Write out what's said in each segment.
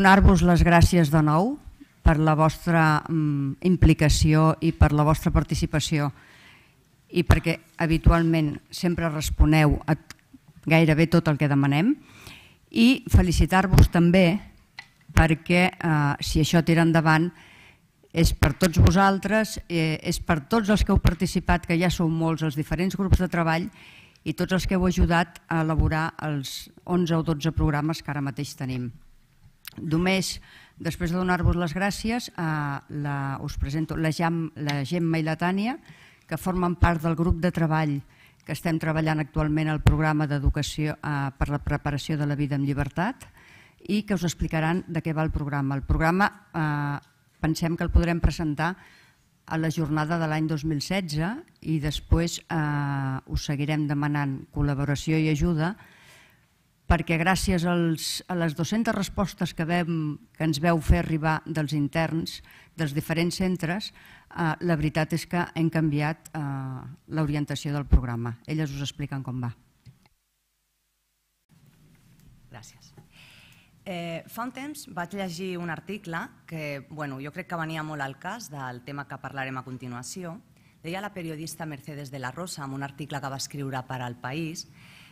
Donar-vos les gràcies de nou per la vostra mm, implicació i per la vostra participació i perquè habitualment sempre responeu a gairebé tot el que demanem i felicitar-vos també perquè eh, si això tira endavant és per tots vosaltres, eh, és per tots els que heu participat, que ja sou molts, els diferents grups de treball i tots els que heu ajudat a elaborar els 11 o 12 programes que ara mateix tenim. Només després de donar-vos les gràcies, a eh, la, us presento la, Jam, la Gemma i la Tània, que formen part del grup de treball que estem treballant actualment al programa d'educació eh, per la preparació de la vida en llibertat i que us explicaran de què va el programa. El programa eh, pensem que el podrem presentar a la jornada de l'any 2016 i després eh, us seguirem demanant col·laboració i ajuda perquè gràcies als, a les 200 respostes que, vam, que ens veu fer arribar dels interns dels diferents centres, eh, la veritat és que hem canviat eh, l'orientació del programa. Elles us expliquen com va. Gràcies. Eh, fa un temps vaig llegir un article que bueno, jo crec que venia molt al cas del tema que parlarem a continuació. Deia la periodista Mercedes de la Rosa en un article que va escriure per al País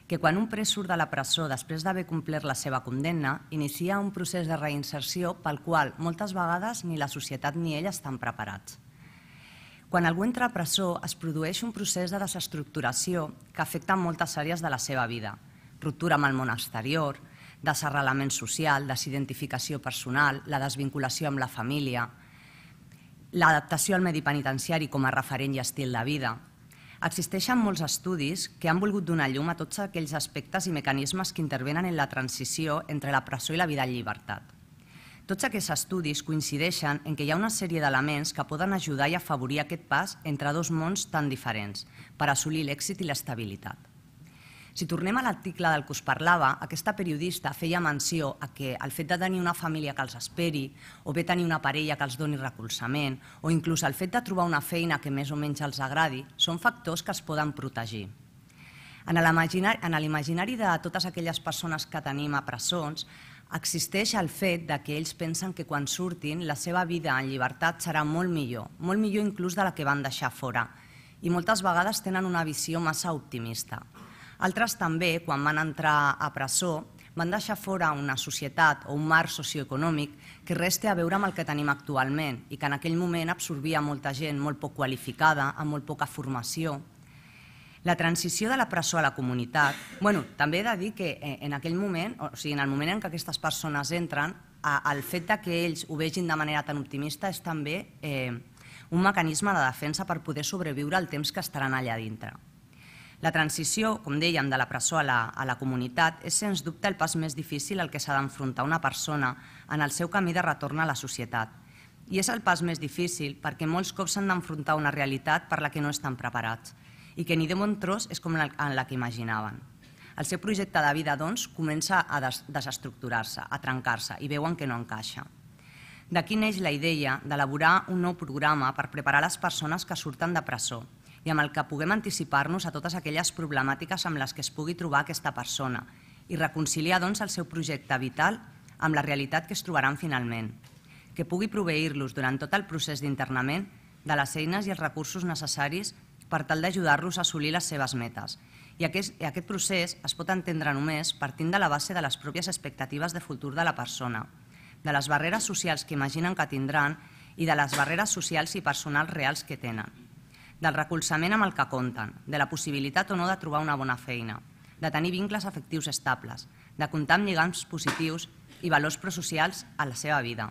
que quan un pres surt de la presó després d'haver complert la seva condemna, inicia un procés de reinserció pel qual moltes vegades ni la societat ni ell estan preparats. Quan algú entra a presó, es produeix un procés de desestructuració que afecta moltes àrees de la seva vida. Ruptura amb el món exterior, desarrelament social, desidentificació personal, la desvinculació amb la família, l'adaptació al medi penitenciari com a referent i estil de vida, Existeixen molts estudis que han volgut donar llum a tots aquells aspectes i mecanismes que intervenen en la transició entre la presó i la vida en llibertat. Tots aquests estudis coincideixen en que hi ha una sèrie d'elements que poden ajudar i afavorir aquest pas entre dos mons tan diferents per assolir l'èxit i l'estabilitat. Si tornem a l'article del que us parlava, aquesta periodista feia menció a que el fet de tenir una família que els esperi, o bé tenir una parella que els doni recolzament, o inclús el fet de trobar una feina que més o menys els agradi, són factors que es poden protegir. En l'imaginari de totes aquelles persones que tenim a presons, existeix el fet de que ells pensen que quan surtin la seva vida en llibertat serà molt millor, molt millor inclús de la que van deixar fora, i moltes vegades tenen una visió massa optimista. Altres també, quan van entrar a presó, van deixar fora una societat o un marc socioeconòmic que res té a veure amb el que tenim actualment i que en aquell moment absorbia molta gent molt poc qualificada, amb molt poca formació. La transició de la presó a la comunitat, bueno, també he de dir que eh, en aquell moment, o sigui, en el moment en què aquestes persones entren, el fet que ells ho vegin de manera tan optimista és també eh, un mecanisme de defensa per poder sobreviure al temps que estaran allà dintre. La transició, com dèiem, de la presó a la, a la comunitat és sens dubte el pas més difícil al que s'ha d'enfrontar una persona en el seu camí de retorn a la societat. I és el pas més difícil perquè molts cops s'han d'enfrontar una realitat per la que no estan preparats i que ni de bon tros és com la, en la que imaginaven. El seu projecte de vida, doncs, comença a des desestructurar-se, a trencar-se, i veuen que no encaixa. D'aquí neix la idea d'elaborar un nou programa per preparar les persones que surten de presó, i amb el que puguem anticipar-nos a totes aquelles problemàtiques amb les que es pugui trobar aquesta persona i reconciliar doncs, el seu projecte vital amb la realitat que es trobaran finalment, que pugui proveir-los durant tot el procés d'internament de les eines i els recursos necessaris per tal d'ajudar-los a assolir les seves metes. I aquest, I aquest procés es pot entendre només partint de la base de les pròpies expectatives de futur de la persona, de les barreres socials que imaginen que tindran i de les barreres socials i personals reals que tenen del recolzament amb el que compten, de la possibilitat o no de trobar una bona feina, de tenir vincles afectius estables, de comptar amb lligams positius i valors prosocials a la seva vida,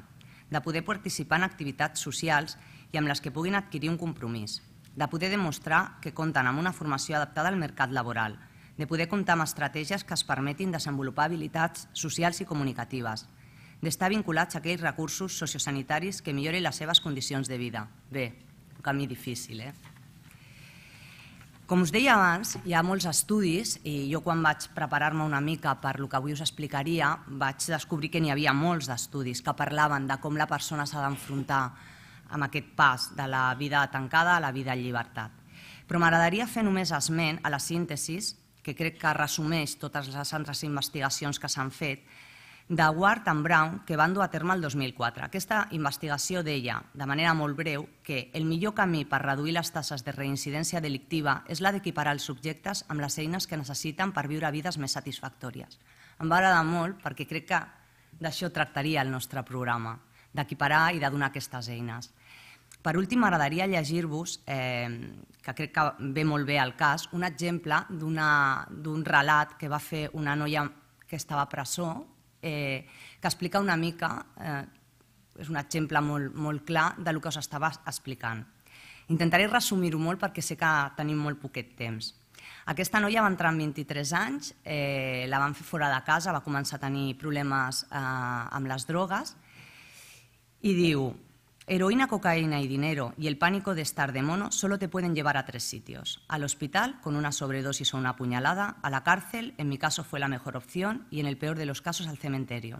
de poder participar en activitats socials i amb les que puguin adquirir un compromís, de poder demostrar que compten amb una formació adaptada al mercat laboral, de poder comptar amb estratègies que es permetin desenvolupar habilitats socials i comunicatives, d'estar vinculats a aquells recursos sociosanitaris que millorin les seves condicions de vida. Bé, un camí difícil, eh? Com us deia abans, hi ha molts estudis i jo quan vaig preparar-me una mica per lo que avui us explicaria vaig descobrir que n'hi havia molts d'estudis que parlaven de com la persona s'ha d'enfrontar amb aquest pas de la vida tancada a la vida en llibertat. Però m'agradaria fer només esment a la síntesi que crec que resumeix totes les altres investigacions que s'han fet, de Ward and Brown que van dur a terme el 2004. Aquesta investigació deia, de manera molt breu, que el millor camí per reduir les tasses de reincidència delictiva és la d'equiparar els subjectes amb les eines que necessiten per viure vides més satisfactòries. Em va agradar molt perquè crec que d'això tractaria el nostre programa, d'equiparar i de donar aquestes eines. Per últim, m'agradaria llegir-vos, eh, que crec que ve molt bé al cas, un exemple d'un relat que va fer una noia que estava a presó eh, que explica una mica, eh, és un exemple molt, molt clar de del que us estava explicant. Intentaré resumir-ho molt perquè sé que tenim molt poquet temps. Aquesta noia va entrar amb 23 anys, eh, la van fer fora de casa, va començar a tenir problemes eh, amb les drogues i diu, Heroína, cocaína y dinero y el pánico de estar de mono solo te pueden llevar a tres sitios. Al hospital, con una sobredosis o una puñalada, a la cárcel, en mi caso fue la mejor opción, y en el peor de los casos al cementerio.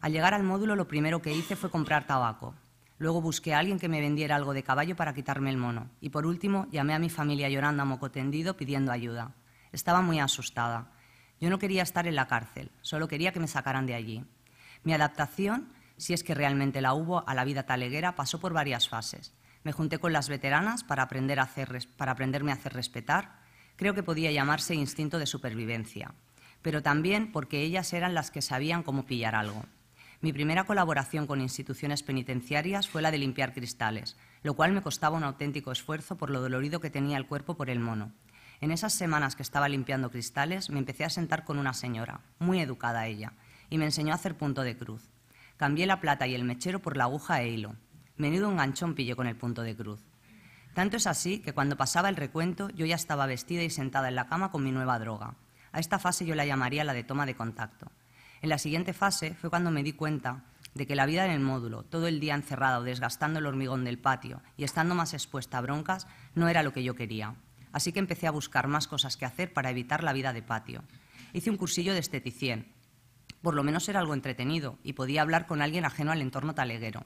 Al llegar al módulo lo primero que hice fue comprar tabaco. Luego busqué a alguien que me vendiera algo de caballo para quitarme el mono. Y por último llamé a mi familia llorando a moco tendido pidiendo ayuda. Estaba muy asustada. Yo no quería estar en la cárcel, solo quería que me sacaran de allí. Mi adaptación si es que realmente la hubo, a la vida taleguera pasó por varias fases. Me junté con las veteranas para, para aprenderme a hacer respetar. Creo que podía llamarse instinto de supervivencia, pero también porque ellas eran las que sabían cómo pillar algo. Mi primera colaboración con instituciones penitenciarias fue la de limpiar cristales, lo cual me costaba un auténtico esfuerzo por lo dolorido que tenía el cuerpo por el mono. En esas semanas que estaba limpiando cristales me empecé a sentar con una señora, muy educada ella, y me enseñó a hacer punto de cruz. Cambié la plata y el mechero por la aguja e hilo. Menudo ganchón pillé con el punto de cruz. Tanto es así que cuando pasaba el recuento yo ya estaba vestida y sentada en la cama con mi nueva droga. A esta fase yo la llamaría la de toma de contacto. En la siguiente fase fue cuando me di cuenta de que la vida en el módulo, todo el día encerrado, desgastando el hormigón del patio y estando más expuesta a broncas, no era lo que yo quería. Así que empecé a buscar más cosas que hacer para evitar la vida de patio. Hice un cursillo de esteticien, por lo menos era algo entretenido y podía hablar con alguien ajeno al entorno taleguero.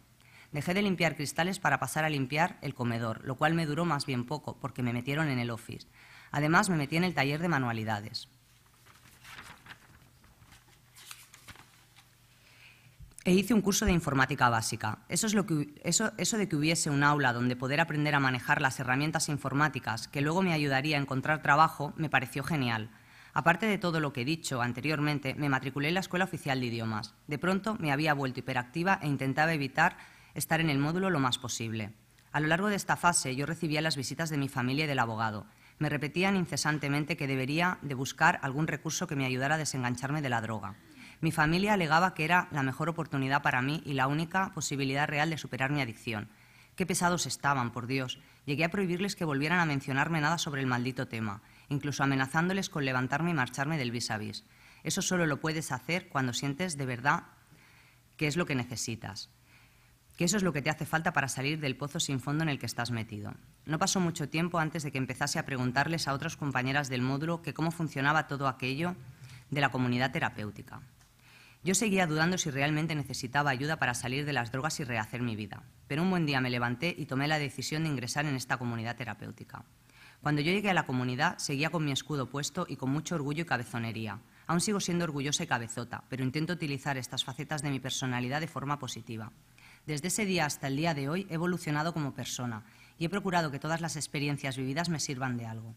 Dejé de limpiar cristales para pasar a limpiar el comedor, lo cual me duró más bien poco porque me metieron en el office. Además, me metí en el taller de manualidades. E hice un curso de informática básica. Eso, es lo que, eso, eso de que hubiese un aula donde poder aprender a manejar las herramientas informáticas, que luego me ayudaría a encontrar trabajo, me pareció genial. Aparte de todo lo que he dicho anteriormente, me matriculé en la Escuela Oficial de Idiomas. De pronto me había vuelto hiperactiva e intentaba evitar estar en el módulo lo más posible. A lo largo de esta fase yo recibía las visitas de mi familia y del abogado. Me repetían incesantemente que debería de buscar algún recurso que me ayudara a desengancharme de la droga. Mi familia alegaba que era la mejor oportunidad para mí y la única posibilidad real de superar mi adicción. Qué pesados estaban, por Dios. Llegué a prohibirles que volvieran a mencionarme nada sobre el maldito tema incluso amenazándoles con levantarme y marcharme del vis a vis. Eso solo lo puedes hacer cuando sientes de verdad que es lo que necesitas, que eso es lo que te hace falta para salir del pozo sin fondo en el que estás metido. No pasó mucho tiempo antes de que empezase a preguntarles a otras compañeras del módulo que cómo funcionaba todo aquello de la comunidad terapéutica. Yo seguía dudando si realmente necesitaba ayuda para salir de las drogas y rehacer mi vida, pero un buen día me levanté y tomé la decisión de ingresar en esta comunidad terapéutica. Cuando yo llegué a la comunidad, seguía con mi escudo puesto y con mucho orgullo y cabezonería. Aún sigo siendo orgullosa y cabezota, pero intento utilizar estas facetas de mi personalidad de forma positiva. Desde ese día hasta el día de hoy he evolucionado como persona y he procurado que todas las experiencias vividas me sirvan de algo.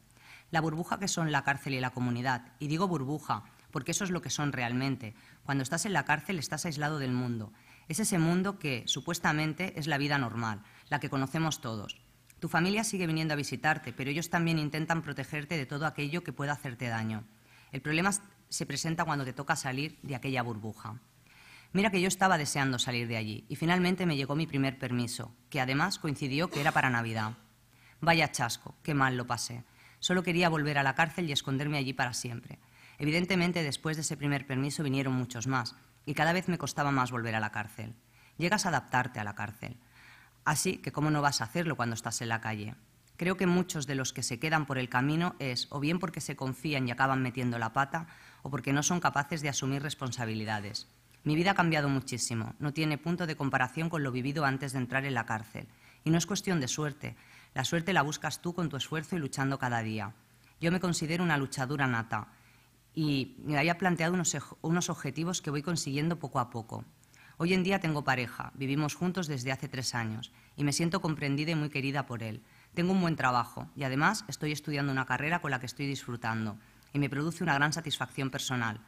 La burbuja que son la cárcel y la comunidad, y digo burbuja porque eso es lo que son realmente. Cuando estás en la cárcel estás aislado del mundo. Es ese mundo que supuestamente es la vida normal, la que conocemos todos. Tu familia sigue viniendo a visitarte, pero ellos también intentan protegerte de todo aquello que pueda hacerte daño. El problema se presenta cuando te toca salir de aquella burbuja. Mira que yo estaba deseando salir de allí y finalmente me llegó mi primer permiso, que además coincidió que era para Navidad. Vaya chasco, qué mal lo pasé. Solo quería volver a la cárcel y esconderme allí para siempre. Evidentemente, después de ese primer permiso vinieron muchos más, y cada vez me costaba más volver a la cárcel. Llegas a adaptarte a la cárcel. Así que, ¿cómo no vas a hacerlo cuando estás en la calle? Creo que muchos de los que se quedan por el camino es o bien porque se confían y acaban metiendo la pata o porque no son capaces de asumir responsabilidades. Mi vida ha cambiado muchísimo, no tiene punto de comparación con lo vivido antes de entrar en la cárcel. Y no es cuestión de suerte, la suerte la buscas tú con tu esfuerzo y luchando cada día. Yo me considero una luchadura nata y me había planteado unos, unos objetivos que voy consiguiendo poco a poco. Hoy en día tengo pareja, vivimos juntos desde hace tres años y me siento comprendida y muy querida por él. Tengo un buen trabajo y además estoy estudiando una carrera con la que estoy disfrutando y me produce una gran satisfacción personal.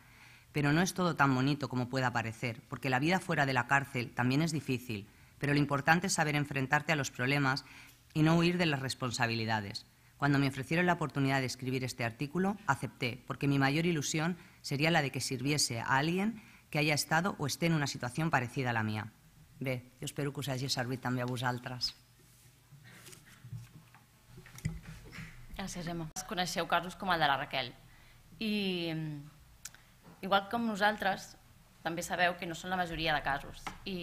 Pero no es todo tan bonito como pueda parecer, porque la vida fuera de la cárcel también es difícil, pero lo importante es saber enfrentarte a los problemas y no huir de las responsabilidades. Cuando me ofrecieron la oportunidad de escribir este artículo, acepté, porque mi mayor ilusión sería la de que sirviese a alguien que haya estado o esté en una situación parecida a la mía. Bé, jo espero que us hagi servit també a vosaltres. Gràcies, Emma. Coneixeu casos com el de la Raquel. I igual com nosaltres, també sabeu que no són la majoria de casos. I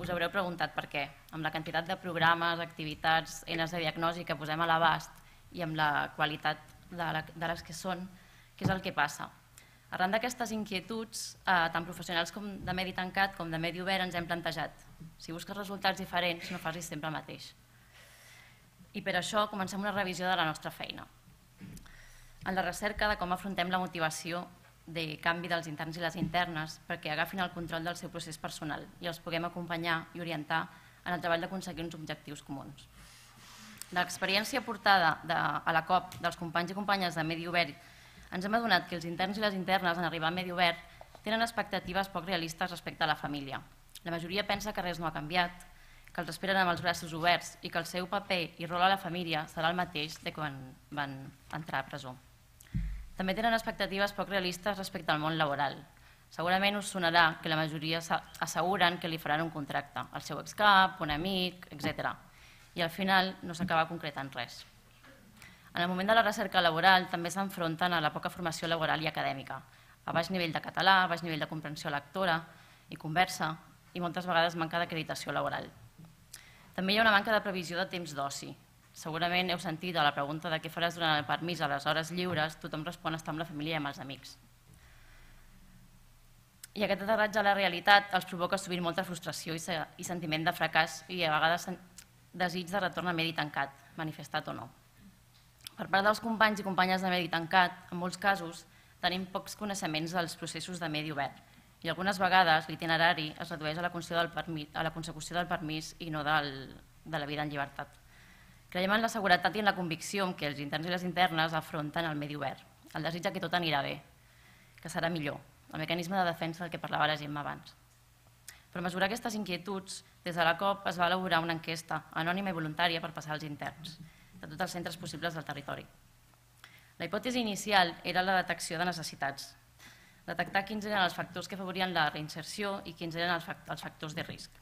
us haureu preguntat per què. Amb la quantitat de programes, activitats, eines de diagnosi que posem a l'abast i amb la qualitat de, la, de les que són, què és el que passa? Arran d'aquestes inquietuds, eh, tant professionals com de medi tancat com de medi obert ens hem plantejat si busques resultats diferents no facis sempre el mateix. I per això comencem una revisió de la nostra feina. En la recerca de com afrontem la motivació de canvi dels interns i les internes perquè agafin el control del seu procés personal i els puguem acompanyar i orientar en el treball d'aconseguir uns objectius comuns. L'experiència portada de, a la COP dels companys i companyes de Medi Obert ens hem adonat que els interns i les internes en arribar a medi obert tenen expectatives poc realistes respecte a la família. La majoria pensa que res no ha canviat, que els esperen amb els braços oberts i que el seu paper i rol a la família serà el mateix de quan van entrar a presó. També tenen expectatives poc realistes respecte al món laboral. Segurament us sonarà que la majoria asseguren que li faran un contracte, al seu excap, un amic, etc. I al final no s'acaba concretant res. En el moment de la recerca laboral també s'enfronten a la poca formació laboral i acadèmica, a baix nivell de català, a baix nivell de comprensió lectora i conversa, i moltes vegades manca d'acreditació laboral. També hi ha una manca de previsió de temps d'oci. Segurament heu sentit a la pregunta de què faràs durant el permís a les hores lliures, tothom respon estar amb la família i amb els amics. I aquest aterratge a la realitat els provoca sovint molta frustració i, sentiment de fracàs i a vegades desig de retorn a medi tancat, manifestat o no. Per part dels companys i companyes de medi tancat, en molts casos, tenim pocs coneixements dels processos de medi obert i algunes vegades l'itinerari es redueix a la, del permís, a la consecució del permís i no del, de la vida en llibertat. Creiem en la seguretat i en la convicció amb què els interns i les internes afronten el medi obert, el desig que tot anirà bé, que serà millor, el mecanisme de defensa del que parlava la Gemma abans. Per mesurar aquestes inquietuds, des de la COP es va elaborar una enquesta anònima i voluntària per passar als interns. Mm de tots els centres possibles del territori. La hipòtesi inicial era la detecció de necessitats, detectar quins eren els factors que favorien la reinserció i quins eren els factors de risc.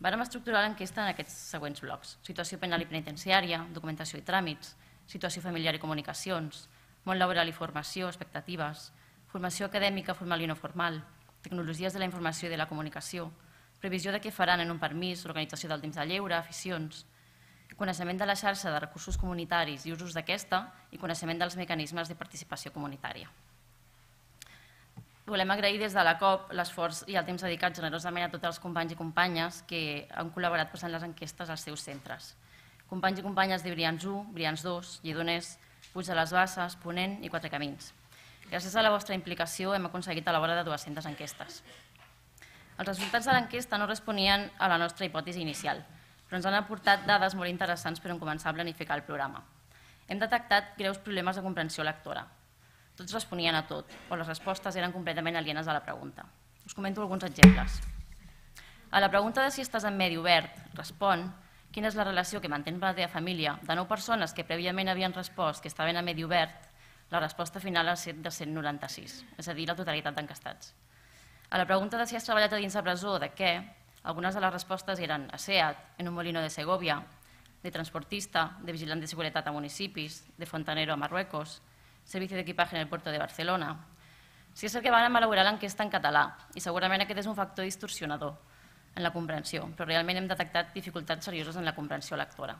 Vam estructurar l'enquesta en aquests següents blocs. Situació penal i penitenciària, documentació i tràmits, situació familiar i comunicacions, món laboral i formació, expectatives, formació acadèmica formal i no formal, tecnologies de la informació i de la comunicació, previsió de què faran en un permís, organització del temps de lleure, aficions, coneixement de la xarxa de recursos comunitaris i usos d'aquesta i coneixement dels mecanismes de participació comunitària. Volem agrair des de la COP l'esforç i el temps dedicat generosament a tots els companys i companyes que han col·laborat passant les enquestes als seus centres. Companys i companyes de Brians 1, Brians 2, Lledoners, Puig de les Basses, Ponent i Quatre Camins. Gràcies a la vostra implicació hem aconseguit elaborar de 200 enquestes. Els resultats de l'enquesta no responien a la nostra hipòtesi inicial, però ens han aportat dades molt interessants per on començar a planificar el programa. Hem detectat greus problemes de comprensió lectora. Tots responien a tot, però les respostes eren completament alienes a la pregunta. Us comento alguns exemples. A la pregunta de si estàs en medi obert, respon quina és la relació que mantén amb la teva família de nou persones que prèviament havien respost que estaven a medi obert, la resposta final ha set de 196, és a dir, la totalitat d'encastats. A la pregunta de si has treballat a dins de presó, de què, algunes de les respostes eren a SEAT, en un molino de Segovia, de transportista, de vigilant de seguretat a municipis, de fontanero a Marruecos, servicio d'equipatge en el puerto de Barcelona. Si és el que van elaborar l'enquesta en català, i segurament aquest és un factor distorsionador en la comprensió, però realment hem detectat dificultats serioses en la comprensió lectora.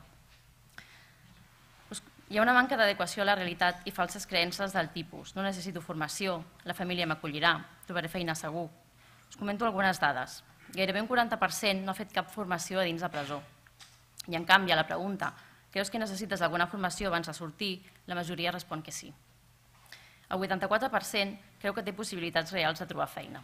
Hi ha una manca d'adequació a la realitat i falses creences del tipus. No necessito formació, la família m'acollirà, trobaré feina segur. Us comento algunes dades gairebé un 40% no ha fet cap formació a dins de presó. I en canvi, a la pregunta, creus que necessites alguna formació abans de sortir? La majoria respon que sí. El 84% creu que té possibilitats reals de trobar feina.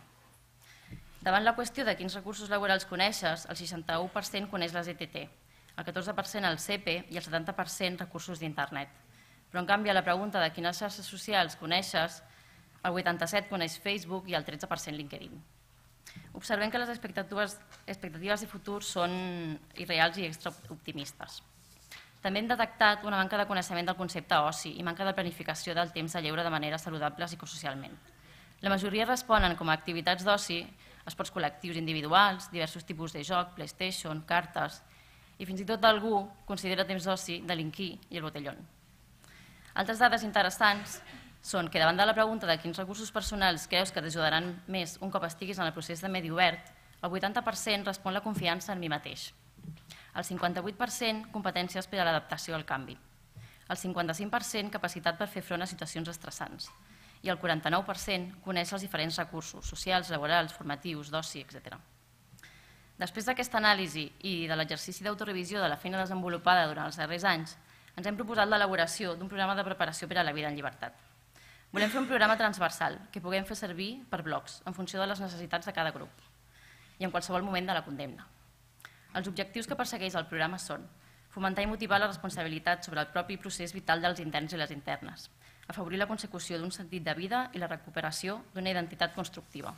Davant la qüestió de quins recursos laborals coneixes, el 61% coneix les ETT, el 14% el CP i el 70% recursos d'internet. Però, en canvi, a la pregunta de quines xarxes socials coneixes, el 87% coneix Facebook i el 13% LinkedIn. Observem que les expectatives, expectatives de futur són irreals i extraoptimistes. També hem detectat una manca de coneixement del concepte oci i manca de planificació del temps de lleure de manera saludable psicosocialment. La majoria responen com a activitats d'oci, esports col·lectius individuals, diversos tipus de joc, PlayStation, cartes, i fins i tot algú considera temps d'oci delinquir i el botellón. Altres dades interessants són que davant de la pregunta de quins recursos personals creus que t'ajudaran més un cop estiguis en el procés de medi obert, el 80% respon la confiança en mi mateix. El 58% competències per a l'adaptació al canvi. El 55% capacitat per fer front a situacions estressants. I el 49% coneix els diferents recursos socials, laborals, formatius, d'oci, etc. Després d'aquesta anàlisi i de l'exercici d'autorevisió de la feina desenvolupada durant els darrers anys, ens hem proposat l'elaboració d'un programa de preparació per a la vida en llibertat. Volem fer un programa transversal que puguem fer servir per blocs, en funció de les necessitats de cada grup i en qualsevol moment de la condemna. Els objectius que persegueix el programa són fomentar i motivar la responsabilitat sobre el propi procés vital dels interns i les internes, afavorir la consecució d'un sentit de vida i la recuperació d'una identitat constructiva,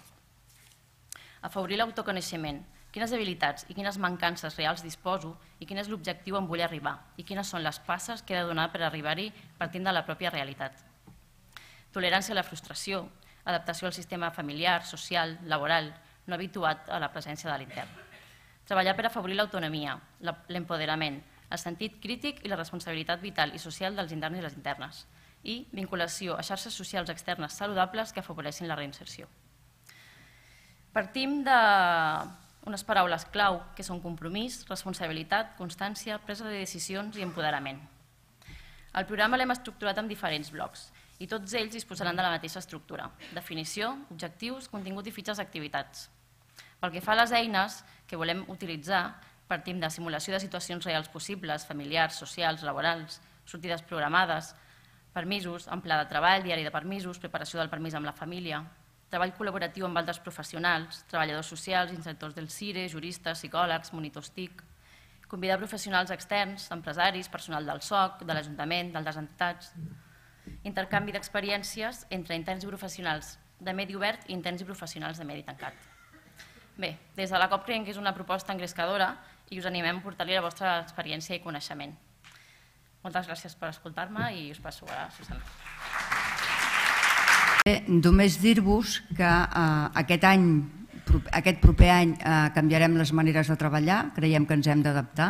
afavorir l'autoconeixement, quines habilitats i quines mancances reals disposo i quin és l'objectiu on vull arribar i quines són les passes que he de donar per arribar-hi partint de la pròpia realitat Tolerància a la frustració, adaptació al sistema familiar, social, laboral, no habituat a la presència de l'intern. Treballar per afavorir l'autonomia, l'empoderament, el sentit crític i la responsabilitat vital i social dels interns i les internes i vinculació a xarxes socials externes saludables que afavoreixin la reinserció. Partim d'unes paraules clau que són compromís, responsabilitat, constància, presa de decisions i empoderament. El programa l'hem estructurat en diferents blocs i tots ells disposaran de la mateixa estructura, definició, objectius, contingut i fitxes d'activitats. Pel que fa a les eines que volem utilitzar, partim de simulació de situacions reals possibles, familiars, socials, laborals, sortides programades, permisos, ampla de treball, diari de permisos, preparació del permís amb la família, treball col·laboratiu amb altres professionals, treballadors socials, inspectors del CIRE, juristes, psicòlegs, monitors TIC, convidar professionals externs, empresaris, personal del SOC, de l'Ajuntament, d'altres entitats, intercanvi d'experiències entre interns i professionals de medi obert i interns i professionals de medi tancat. Bé, des de la COP creiem que és una proposta engrescadora i us animem a portar-li la vostra experiència i coneixement. Moltes gràcies per escoltar-me i us passo a Susana. Eh, només dir-vos que eh, aquest any aquest proper any eh, canviarem les maneres de treballar, creiem que ens hem d'adaptar,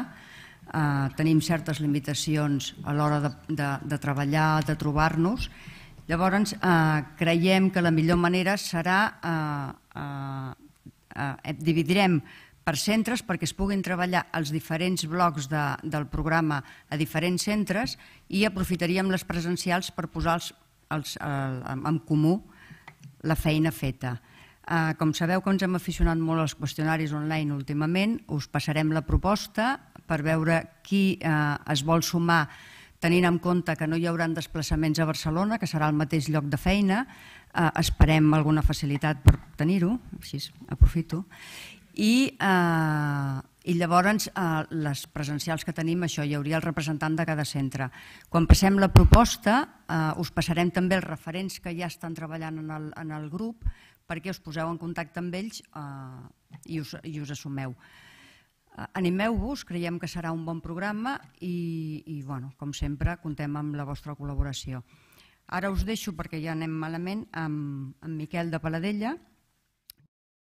eh, tenim certes limitacions a l'hora de, de, de treballar, de trobar-nos. Llavors, eh, creiem que la millor manera serà... Eh, eh, eh, dividirem per centres perquè es puguin treballar els diferents blocs de, del programa a diferents centres i aprofitaríem les presencials per posar els, els, el, en comú la feina feta. Eh, com sabeu que ens hem aficionat molt als qüestionaris online últimament, us passarem la proposta per veure qui eh, es vol sumar tenint en compte que no hi haurà desplaçaments a Barcelona, que serà el mateix lloc de feina, eh, esperem alguna facilitat per tenir-ho, així aprofito, i, eh, i llavors eh, les presencials que tenim, això, hi hauria el representant de cada centre. Quan passem la proposta, eh, us passarem també els referents que ja estan treballant en el, en el grup perquè us poseu en contacte amb ells eh, i, us, i us assumeu. Eh, Animeu-vos, creiem que serà un bon programa i, i bueno, com sempre, contem amb la vostra col·laboració. Ara us deixo, perquè ja anem malament, amb, amb Miquel de Paladella,